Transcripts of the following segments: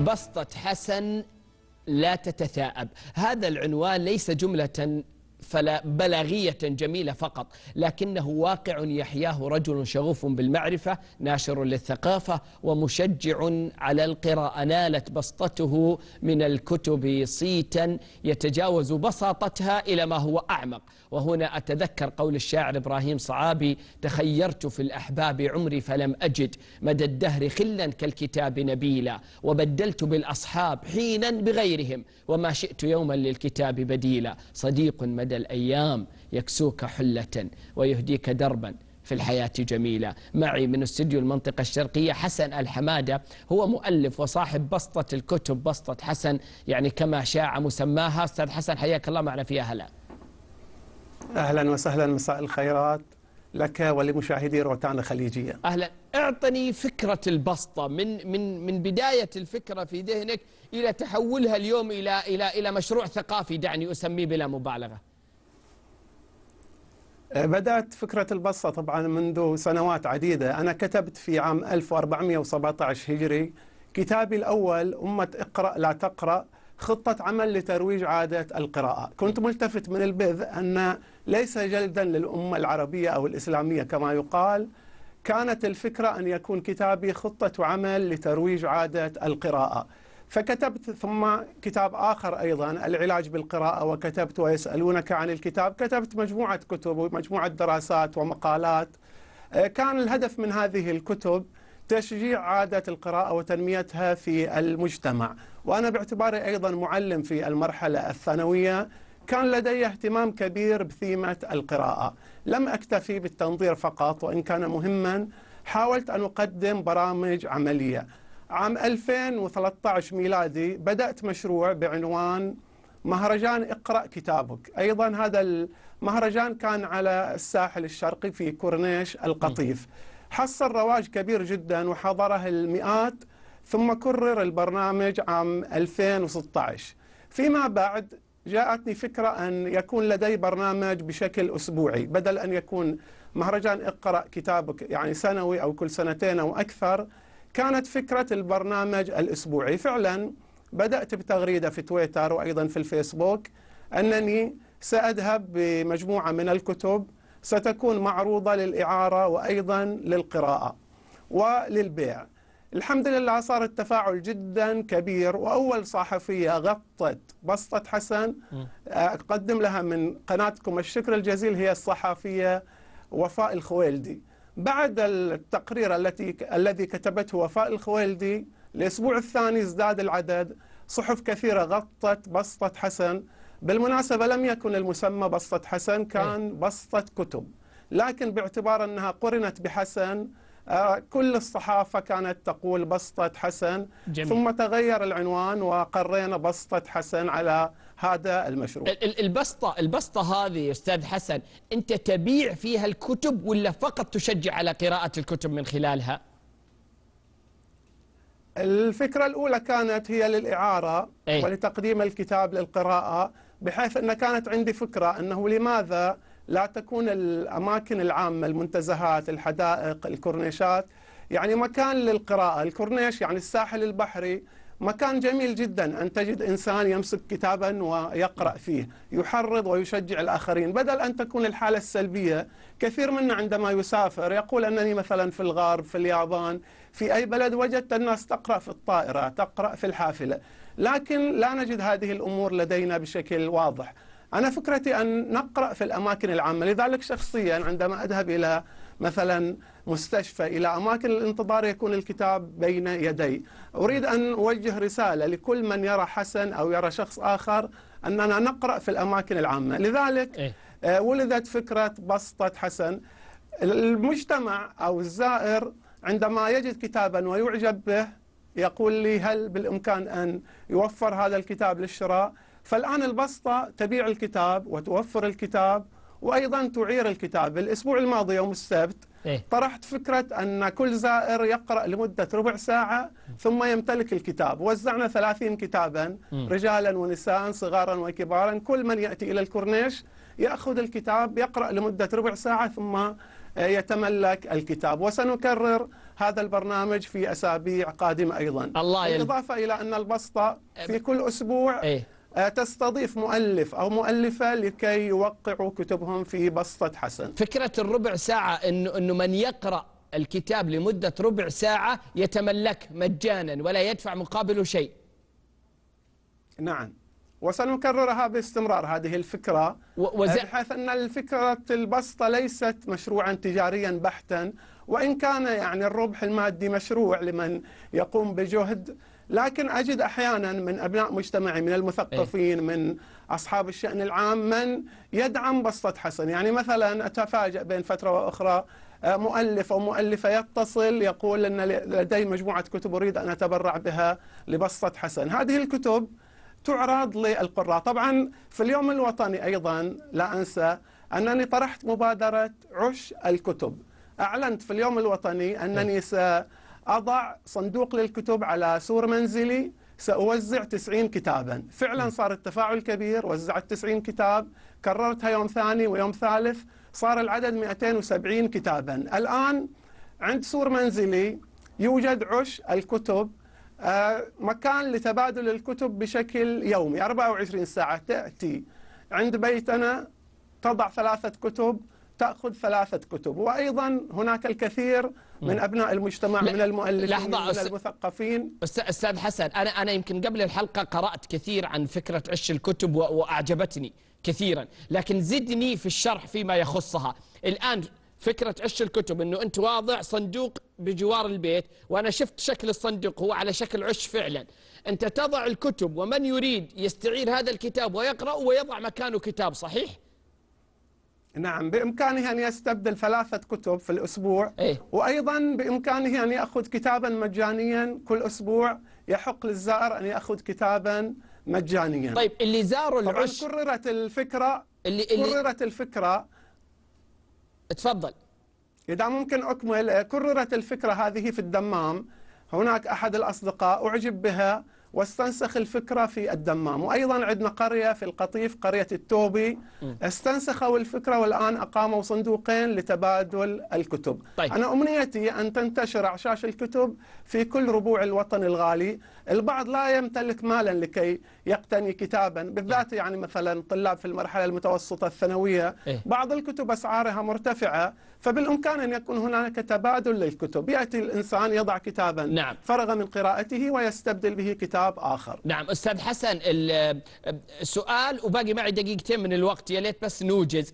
بسطة حسن لا تتثاءب هذا العنوان ليس جملة فلا بلاغية جميلة فقط لكنه واقع يحياه رجل شغوف بالمعرفة ناشر للثقافة ومشجع على القراءة نالت بسطته من الكتب صيتا يتجاوز بساطتها إلى ما هو أعمق وهنا أتذكر قول الشاعر إبراهيم صعابي تخيرت في الأحباب عمري فلم أجد مدى الدهر خلا كالكتاب نبيلا وبدلت بالأصحاب حينا بغيرهم وما شئت يوما للكتاب بديلا صديق مدينة بعد الأيام يكسوك حلة ويهديك دربا في الحياة جميلة معي من استديو المنطقة الشرقية حسن الحمادة هو مؤلف وصاحب بسطة الكتب بسطة حسن يعني كما شاع مسماها أستاذ حسن حياك الله معنا في أهلا أهلا وسهلا مساء الخيرات لك ولمشاهدي روتانا خليجية أهلا أعطني فكرة البسطة من من من بداية الفكرة في ذهنك إلى تحولها اليوم إلى إلى إلى مشروع ثقافي دعني أسميه بلا مبالغة بدأت فكرة البصة طبعا منذ سنوات عديدة أنا كتبت في عام 1417 هجري كتابي الأول أمة اقرأ لا تقرأ خطة عمل لترويج عادة القراءة كنت ملتفت من البذ أن ليس جلدا للأمة العربية أو الإسلامية كما يقال كانت الفكرة أن يكون كتابي خطة عمل لترويج عادة القراءة فكتبت ثم كتاب آخر أيضا العلاج بالقراءة وكتبت ويسألونك عن الكتاب كتبت مجموعة كتب ومجموعة دراسات ومقالات آه، كان الهدف من هذه الكتب تشجيع عادة القراءة وتنميتها في المجتمع وأنا باعتباري أيضا معلم في المرحلة الثانوية كان لدي اهتمام كبير بثيمة القراءة لم أكتفي بالتنظير فقط وإن كان مهما حاولت أن أقدم برامج عملية عام 2013 ميلادي بدأت مشروع بعنوان مهرجان اقرأ كتابك أيضا هذا المهرجان كان على الساحل الشرقي في كورنيش القطيف حصل رواج كبير جدا وحضره المئات ثم كرر البرنامج عام 2016 فيما بعد جاءتني فكرة أن يكون لدي برنامج بشكل أسبوعي بدل أن يكون مهرجان اقرأ كتابك يعني سنوي أو كل سنتين أو أكثر كانت فكرة البرنامج الأسبوعي فعلا بدأت بتغريدة في تويتر وأيضا في الفيسبوك أنني سأذهب بمجموعة من الكتب ستكون معروضة للإعارة وأيضا للقراءة وللبيع الحمد لله صار التفاعل جدا كبير وأول صحفية غطت بسطة حسن آه، أقدم لها من قناتكم الشكر الجزيل هي الصحفية وفاء الخويلدي بعد التقرير التي الذي كتبته وفاء الخويلدي الاسبوع الثاني ازداد العدد صحف كثيره غطت بسطه حسن بالمناسبه لم يكن المسمى بسطه حسن إيه. كان بسطه كتب لكن باعتبار انها قرنت بحسن آه، كل الصحافة كانت تقول بسطة حسن جميل. ثم تغير العنوان وقرينا بسطة حسن على هذا المشروع البسطة البسطة هذه أستاذ حسن أنت تبيع فيها الكتب ولا فقط تشجع على قراءة الكتب من خلالها الفكرة الأولى كانت هي للإعارة أي. ولتقديم الكتاب للقراءة بحيث أن كانت عندي فكرة أنه لماذا لا تكون الأماكن العامة المنتزهات الحدائق الكورنيشات يعني مكان للقراءة الكورنيش يعني الساحل البحري مكان جميل جدا أن تجد إنسان يمسك كتابا ويقرأ فيه يحرض ويشجع الآخرين بدل أن تكون الحالة السلبية كثير منا عندما يسافر يقول أنني مثلا في الغرب في اليابان في أي بلد وجدت الناس تقرأ في الطائرة تقرأ في الحافلة لكن لا نجد هذه الأمور لدينا بشكل واضح أنا فكرتي أن نقرأ في الأماكن العامة لذلك شخصيا عندما أذهب إلى مثلا مستشفى إلى أماكن الانتظار يكون الكتاب بين يدي أريد أن أوجه رسالة لكل من يرى حسن أو يرى شخص آخر أننا نقرأ في الأماكن العامة لذلك إيه. آه، ولدت فكرة بسطة حسن المجتمع أو الزائر عندما يجد كتابا ويعجب به يقول لي هل بالإمكان أن يوفر هذا الكتاب للشراء فالآن البسطة تبيع الكتاب وتوفر الكتاب وأيضا تعير الكتاب الأسبوع الماضي يوم السبت إيه. طرحت فكرة أن كل زائر يقرأ لمدة ربع ساعة ثم يمتلك الكتاب وزعنا ثلاثين كتابا رجالا ونساء صغارا وكبارا كل من يأتي إلى الكورنيش يأخذ الكتاب يقرأ لمدة ربع ساعة ثم آه، يتملك الكتاب وسنكرر هذا البرنامج في أسابيع قادمة أيضا الله يل... بالإضافة إلى أن البسطة في كل أسبوع إيه؟ تستضيف مؤلف أو مؤلفة لكي يوقعوا كتبهم في بسطة حسن فكرة الربع ساعة أنه, إنه من يقرأ الكتاب لمدة ربع ساعة يتملك مجانا ولا يدفع مقابله شيء نعم وسنكررها باستمرار هذه الفكرة وز... بحيث أن الفكرة البسطة ليست مشروعا تجاريا بحتا وإن كان يعني الربح المادي مشروع لمن يقوم بجهد لكن أجد أحيانا من أبناء مجتمعي من المثقفين إيه. من أصحاب الشأن العام من يدعم بسطة حسن يعني مثلا أتفاجأ بين فترة وأخرى آه، مؤلف أو مؤلفة يتصل يقول أن لدي مجموعة كتب أريد أن أتبرع بها لبسطة حسن هذه الكتب تعرض للقراء طبعا في اليوم الوطني أيضا لا أنسى أنني طرحت مبادرة عش الكتب أعلنت في اليوم الوطني أنني إيه. سأ أضع صندوق للكتب على سور منزلي سأوزع 90 كتابا فعلا صار التفاعل كبير وزعت 90 كتاب كررتها يوم ثاني ويوم ثالث صار العدد 270 كتابا الآن عند سور منزلي يوجد عش الكتب آه، مكان لتبادل الكتب بشكل يومي 24 ساعة تأتي عند بيتنا تضع ثلاثة كتب تأخذ ثلاثة كتب وأيضا هناك الكثير من أبناء المجتمع من المؤلفين لحظة من أست... المثقفين أستاذ حسن أنا أنا يمكن قبل الحلقة قرأت كثير عن فكرة عش الكتب وأعجبتني كثيرا لكن زدني في الشرح فيما يخصها الآن فكرة عش الكتب أنه أنت واضع صندوق بجوار البيت وأنا شفت شكل الصندوق هو على شكل عش فعلا أنت تضع الكتب ومن يريد يستعير هذا الكتاب ويقرأ ويضع مكانه كتاب صحيح؟ نعم بإمكانه أن يستبدل ثلاثة كتب في الأسبوع إيه؟ وأيضا بإمكانه أن يأخذ كتابا مجانيا كل أسبوع يحق للزائر أن يأخذ كتابا مجانيا طيب اللي زاروا العش كررت الفكرة اللي, اللي كررت الفكرة تفضل إذا ممكن أكمل كررت الفكرة هذه في الدمام هناك أحد الأصدقاء أعجب بها واستنسخ الفكرة في الدمام وأيضا عندنا قرية في القطيف قرية التوبي استنسخوا الفكرة والآن أقاموا صندوقين لتبادل الكتب طيب. أنا أمنيتي أن تنتشر أعشاش الكتب في كل ربوع الوطن الغالي البعض لا يمتلك مالا لكي يقتني كتابا بالذات يعني مثلا طلاب في المرحلة المتوسطة الثانوية إيه. بعض الكتب أسعارها مرتفعة فبالإمكان أن يكون هناك تبادل للكتب يأتي الإنسان يضع كتابا نعم. فرغ من قراءته ويستبدل به كتاب باب آخر نعم أستاذ حسن السؤال آه، وباقي معي دقيقتين من الوقت يا ليت بس نوجز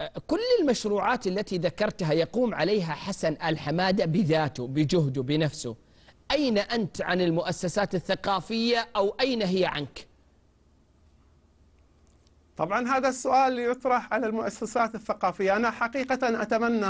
آه، كل المشروعات التي ذكرتها يقوم عليها حسن الحمادة بذاته بجهده بنفسه أين أنت عن المؤسسات الثقافية أو أين هي عنك؟ طبعا هذا السؤال يطرح على المؤسسات الثقافية أنا حقيقة أتمنى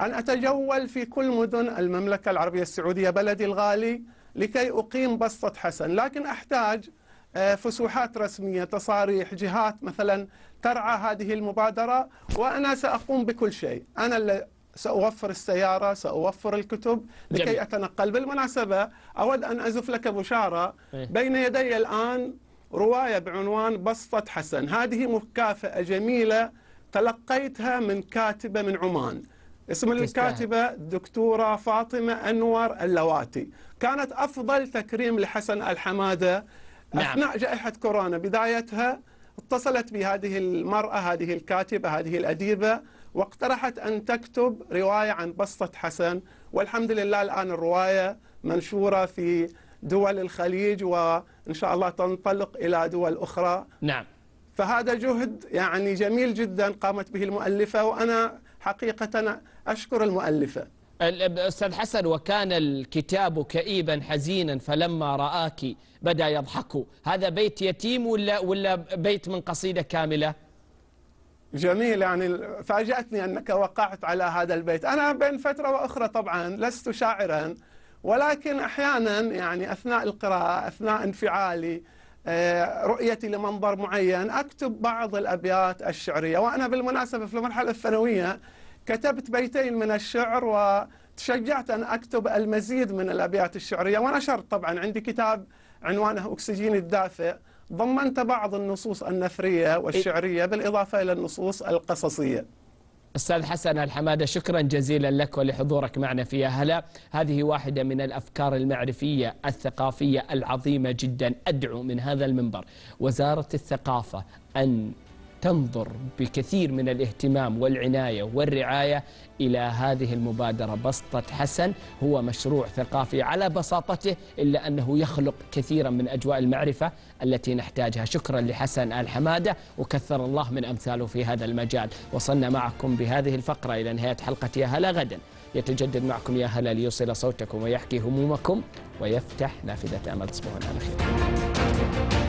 أن أتجول في كل مدن المملكة العربية السعودية بلدي الغالي لكي أقيم بسطة حسن لكن أحتاج آه، فسوحات رسمية تصاريح جهات مثلا ترعى هذه المبادرة وأنا سأقوم بكل شيء أنا اللي سأوفر السيارة سأوفر الكتب لكي جميل. أتنقل بالمناسبة أود أن أزف لك بشارة إيه. بين يدي الآن رواية بعنوان بسطة حسن هذه مكافأة جميلة تلقيتها من كاتبة من عمان اسم الكاتبة دكتورة فاطمة أنور اللواتي كانت أفضل تكريم لحسن الحمادة نعم. أثناء جائحة كورونا بدايتها اتصلت بهذه المرأة هذه الكاتبة هذه الأديبة واقترحت أن تكتب رواية عن بسطة حسن والحمد لله الآن الرواية منشورة في دول الخليج وإن شاء الله تنطلق إلى دول أخرى نعم فهذا جهد يعني جميل جدا قامت به المؤلفة وأنا حقيقة أشكر المؤلفة أستاذ حسن وكان الكتاب كئيبا حزينا فلما رآك بدأ يضحك هذا بيت يتيم ولا, ولا بيت من قصيدة كاملة جميل يعني فاجأتني أنك وقعت على هذا البيت أنا بين فترة وأخرى طبعا لست شاعرا ولكن أحيانا يعني أثناء القراءة أثناء انفعالي آه، رؤيتي لمنظر معين أكتب بعض الأبيات الشعرية وأنا بالمناسبة في المرحلة الثانوية كتبت بيتين من الشعر وتشجعت أن أكتب المزيد من الأبيات الشعرية ونشرت طبعا عندي كتاب عنوانه أكسجين الدافئ ضمنت بعض النصوص النثرية والشعرية بالإضافة إلى النصوص القصصية أستاذ حسن الحمادة شكرا جزيلا لك ولحضورك معنا في هلا هذه واحدة من الأفكار المعرفية الثقافية العظيمة جدا أدعو من هذا المنبر وزارة الثقافة أن تنظر بكثير من الاهتمام والعناية والرعاية إلى هذه المبادرة بسطة حسن هو مشروع ثقافي على بساطته إلا أنه يخلق كثيرا من أجواء المعرفة التي نحتاجها شكرا لحسن آل حمادة وكثر الله من أمثاله في هذا المجال وصلنا معكم بهذه الفقرة إلى نهاية حلقة يا هلا غدا يتجدد معكم يا هلا ليوصل صوتكم ويحكي همومكم ويفتح نافذة أمل تصبحون على خير